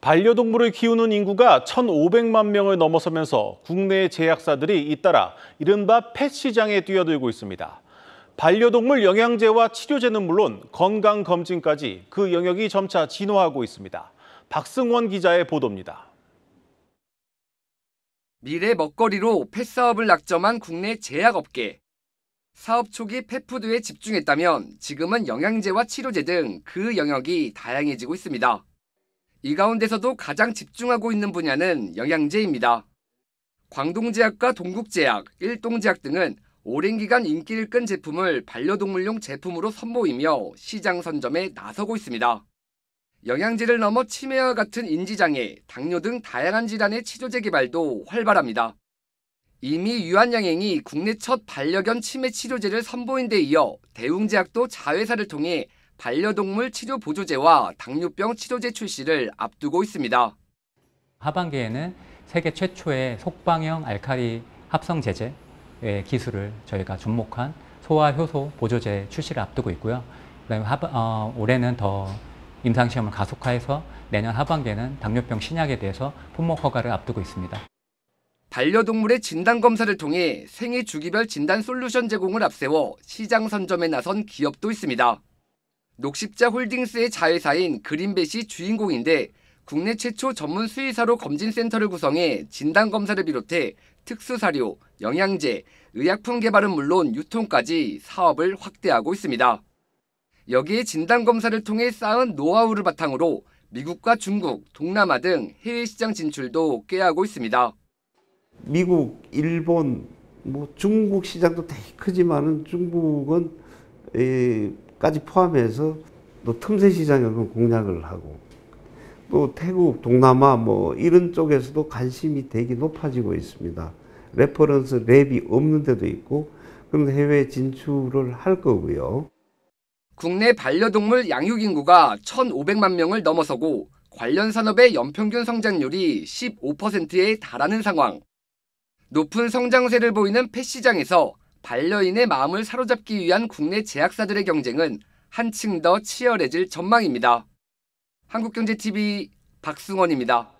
반려동물을 키우는 인구가 1,500만 명을 넘어서면서 국내 제약사들이 잇따라 이른바 펫 시장에 뛰어들고 있습니다. 반려동물 영양제와 치료제는 물론 건강검진까지 그 영역이 점차 진화하고 있습니다. 박승원 기자의 보도입니다. 미래 먹거리로 펫 사업을 낙점한 국내 제약업계. 사업 초기 펫푸드에 집중했다면 지금은 영양제와 치료제 등 그 영역이 다양해지고 있습니다. 이 가운데서도 가장 집중하고 있는 분야는 영양제입니다. 광동제약과 동국제약, 일동제약 등은 오랜 기간 인기를 끈 제품을 반려동물용 제품으로 선보이며 시장 선점에 나서고 있습니다. 영양제를 넘어 치매와 같은 인지장애, 당뇨 등 다양한 질환의 치료제 개발도 활발합니다. 이미 유한양행이 국내 첫 반려견 치매 치료제를 선보인 데 이어 대웅제약도 자회사를 통해 반려동물 치료 보조제와 당뇨병 치료제 출시를 앞두고 있습니다. 하반기에는 세계 최초의 속방형 알칼리 합성 제제의 기술을 저희가 접목한 소화 효소 보조제 출시를 앞두고 있고요. 그다음에 하바, 어, 올해는 더 임상 시험을 가속화해서 내년 하반기에는 당뇨병 신약에 대해서 품목 허가를 앞두고 있습니다. 반려동물의 진단 검사를 통해 생애 주기별 진단 솔루션 제공을 앞세워 시장 선점에 나선 기업도 있습니다. 녹십자 홀딩스의 자회사인 그린벳이 주인공인데 국내 최초 전문 수의사로 검진센터를 구성해 진단검사를 비롯해 특수사료, 영양제, 의약품 개발은 물론 유통까지 사업을 확대하고 있습니다. 여기에 진단검사를 통해 쌓은 노하우를 바탕으로 미국과 중국, 동남아 등 해외 시장 진출도 꾀하고 있습니다. 미국, 일본, 뭐 중국 시장도 되게 크지만은 중국은 까지 포함해서 또 틈새 시장을 공략을 하고 또 태국, 동남아 뭐 이런 쪽에서도 관심이 되게 높아지고 있습니다. 레퍼런스 랩이 없는 데도 있고 그런 해외 진출을 할 거고요. 국내 반려동물 양육 인구가 1,500만 명을 넘어서고 관련 산업의 연평균 성장률이 15%에 달하는 상황. 높은 성장세를 보이는 펫 시장에서 반려인의 마음을 사로잡기 위한 국내 제약사들의 경쟁은 한층 더 치열해질 전망입니다. 한국경제TV 박승원입니다.